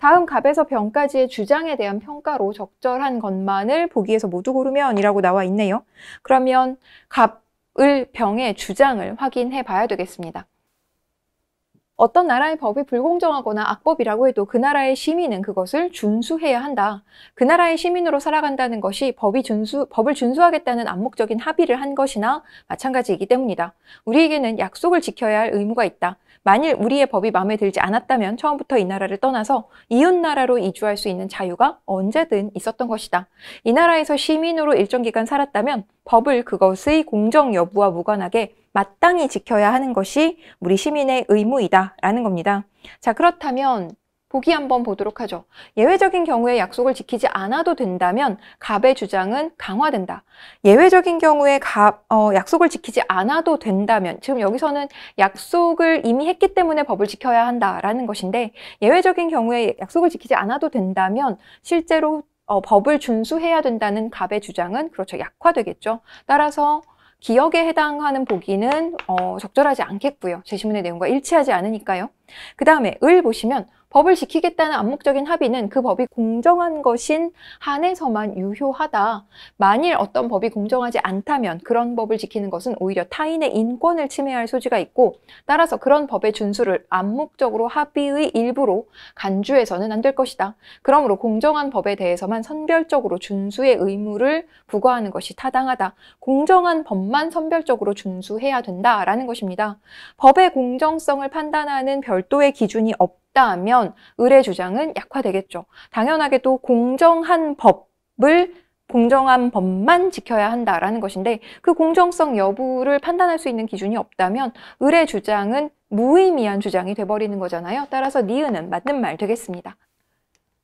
다음 갑에서 병까지의 주장에 대한 평가로 적절한 것만을 보기에서 모두 고르면 이라고 나와 있네요. 그러면 갑을 병의 주장을 확인해 봐야 되겠습니다. 어떤 나라의 법이 불공정하거나 악법이라고 해도 그 나라의 시민은 그것을 준수해야 한다. 그 나라의 시민으로 살아간다는 것이 법이 준수, 법을 준수하겠다는 암묵적인 합의를 한 것이나 마찬가지이기 때문이다. 우리에게는 약속을 지켜야 할 의무가 있다. 만일 우리의 법이 마음에 들지 않았다면 처음부터 이 나라를 떠나서 이웃나라로 이주할 수 있는 자유가 언제든 있었던 것이다. 이 나라에서 시민으로 일정 기간 살았다면 법을 그것의 공정 여부와 무관하게 마땅히 지켜야 하는 것이 우리 시민의 의무이다라는 겁니다. 자, 그렇다면 보기 한번 보도록 하죠. 예외적인 경우에 약속을 지키지 않아도 된다면 갑의 주장은 강화된다. 예외적인 경우에 갑, 어, 약속을 지키지 않아도 된다면 지금 여기서는 약속을 이미 했기 때문에 법을 지켜야 한다라는 것인데 예외적인 경우에 약속을 지키지 않아도 된다면 실제로 어, 법을 준수해야 된다는 갑의 주장은 그렇죠. 약화되겠죠. 따라서 기억에 해당하는 보기는 어, 적절하지 않겠고요. 제시문의 내용과 일치하지 않으니까요. 그 다음에 을 보시면 법을 지키겠다는 암묵적인 합의는 그 법이 공정한 것인 한에서만 유효하다. 만일 어떤 법이 공정하지 않다면 그런 법을 지키는 것은 오히려 타인의 인권을 침해할 소지가 있고 따라서 그런 법의 준수를 암묵적으로 합의의 일부로 간주해서는 안 될 것이다. 그러므로 공정한 법에 대해서만 선별적으로 준수의 의무를 부과하는 것이 타당하다. 공정한 법만 선별적으로 준수해야 된다라는 것입니다. 법의 공정성을 판단하는 별도의 기준이 없 있다면 을의 주장은 약화되겠죠. 당연하게도 공정한 법을 공정한 법만 지켜야 한다라는 것인데 그 공정성 여부를 판단할 수 있는 기준이 없다면 을의 주장은 무의미한 주장이 돼버리는 거잖아요. 따라서 니은은 맞는 말 되겠습니다.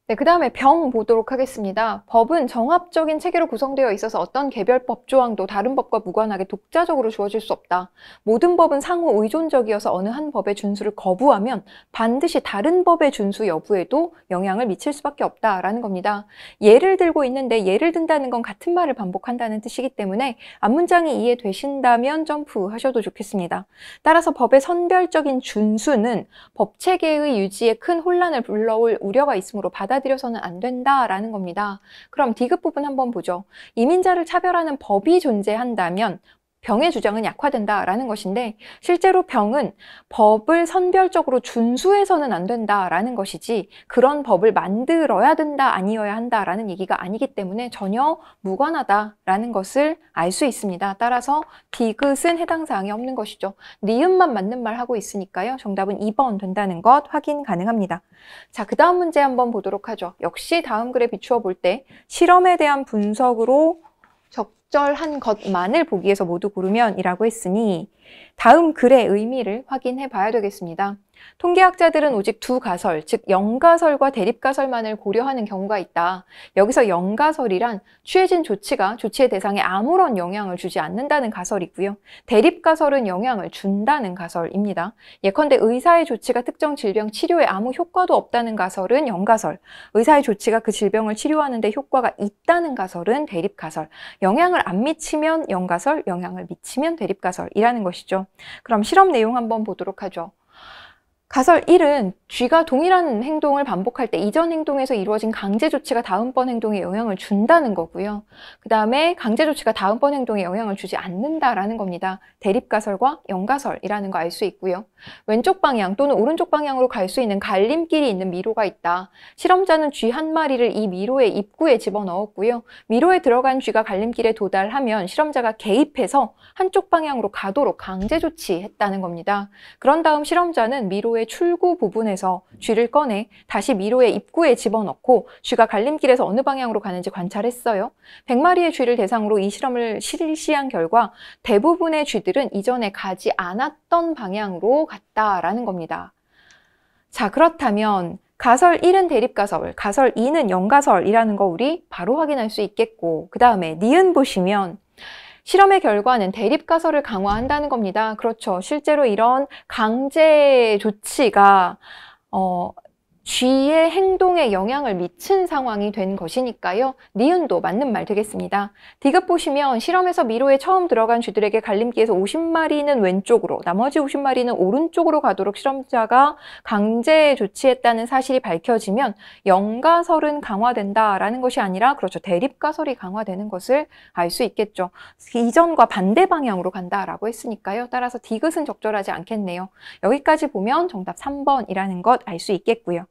네, 그 다음에 병 보도록 하겠습니다. 법은 정합적인 체계로 구성되어 있어서 어떤 개별 법 조항도 다른 법과 무관하게 독자적으로 주어질 수 없다. 모든 법은 상호 의존적이어서 어느 한 법의 준수를 거부하면 반드시 다른 법의 준수 여부에도 영향을 미칠 수밖에 없다라는 겁니다. 예를 들고 있는데 예를 든다는 건 같은 말을 반복한다는 뜻이기 때문에 앞문장이 이해되신다면 점프하셔도 좋겠습니다. 따라서 법의 선별적인 준수는 법체계의 유지에 큰 혼란을 불러올 우려가 있으므로 받아 받아들여서는 안 된다라는 겁니다. 그럼 디귿 부분 한번 보죠. 이민자를 차별하는 법이 존재한다면 병의 주장은 약화된다라는 것인데 실제로 병은 법을 선별적으로 준수해서는 안 된다라는 것이지 그런 법을 만들어야 된다 아니어야 한다라는 얘기가 아니기 때문에 전혀 무관하다라는 것을 알 수 있습니다. 따라서 디귿은 해당 사항이 없는 것이죠. 니은만 맞는 말 하고 있으니까요. 정답은 2번 된다는 것 확인 가능합니다. 자, 그 다음 문제 한번 보도록 하죠. 역시 다음 글에 비추어 볼 때 실험에 대한 분석으로 적 적절한 것만을 보기에서 모두 고르면이라고 했으니 다음 글의 의미를 확인해 봐야 되겠습니다. 통계학자들은 오직 두 가설, 즉 영가설과 대립가설만을 고려하는 경우가 있다. 여기서 영가설이란 취해진 조치가 조치의 대상에 아무런 영향을 주지 않는다는 가설이고요. 대립가설은 영향을 준다는 가설입니다. 예컨대 의사의 조치가 특정 질병 치료에 아무 효과도 없다는 가설은 영가설, 의사의 조치가 그 질병을 치료하는 데 효과가 있다는 가설은 대립가설, 영향을 영향을 안 미치면 영가설, 영향을 미치면 대립가설이라는 것이죠. 그럼 실험 내용 한번 보도록 하죠. 가설 1은 쥐가 동일한 행동을 반복할 때 이전 행동에서 이루어진 강제 조치가 다음번 행동에 영향을 준다는 거고요. 그 다음에 강제 조치가 다음번 행동에 영향을 주지 않는다라는 겁니다. 대립가설과 연가설이라는 거 알 수 있고요. 왼쪽 방향 또는 오른쪽 방향으로 갈 수 있는 갈림길이 있는 미로가 있다. 실험자는 쥐 한 마리를 이 미로의 입구에 집어넣었고요. 미로에 들어간 쥐가 갈림길에 도달하면 실험자가 개입해서 한쪽 방향으로 가도록 강제 조치했다는 겁니다. 그런 다음 실험자는 미로 미로의 출구 부분에서 쥐를 꺼내 다시 미로의 입구에 집어넣고 쥐가 갈림길에서 어느 방향으로 가는지 관찰했어요. 100마리의 쥐를 대상으로 이 실험을 실시한 결과 대부분의 쥐들은 이전에 가지 않았던 방향으로 갔다라는 겁니다. 자, 그렇다면 가설 1은 대립가설, 가설 2는 연가설이라는 거 우리 바로 확인할 수 있겠고 그 다음에 니은 보시면 실험의 결과는 대립가설을 강화한다는 겁니다. 그렇죠. 실제로 이런 강제 조치가 어, 쥐의 행동에 영향을 미친 상황이 된 것이니까요. 니은도 맞는 말 되겠습니다. 디귿 보시면 실험에서 미로에 처음 들어간 쥐들에게 갈림길에서 50마리는 왼쪽으로 나머지 50마리는 오른쪽으로 가도록 실험자가 강제 조치했다는 사실이 밝혀지면 영가설은 강화된다라는 것이 아니라 그렇죠. 대립가설이 강화되는 것을 알 수 있겠죠. 이전과 반대 방향으로 간다라고 했으니까요. 따라서 디귿은 적절하지 않겠네요. 여기까지 보면 정답 3번이라는 것 알 수 있겠고요.